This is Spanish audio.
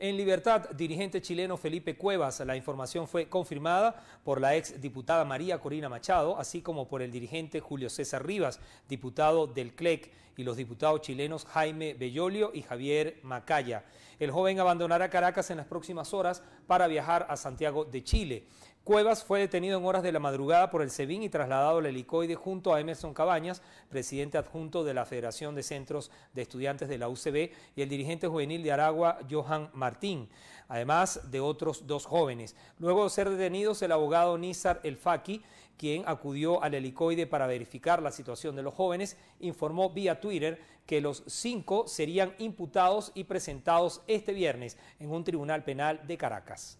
En libertad, dirigente chileno Felipe Cuevas, la información fue confirmada por la ex diputada María Corina Machado, así como por el dirigente Julio César Rivas, diputado del CLEC y los diputados chilenos Jaime Bellolio y Javier Macaya. El joven abandonará Caracas en las próximas horas para viajar a Santiago de Chile. Cuevas fue detenido en horas de la madrugada por el SEBIN y trasladado al helicoide junto a Emerson Cabañas, presidente adjunto de la Federación de Centros de Estudiantes de la UCB, y el dirigente juvenil de Aragua, Johan Martín, además de otros dos jóvenes. Luego de ser detenidos, el abogado Nizar El Faki quien acudió al helicoide para verificar la situación de los jóvenes, informó vía Twitter que los cinco serían imputados y presentados este viernes en un tribunal penal de Caracas.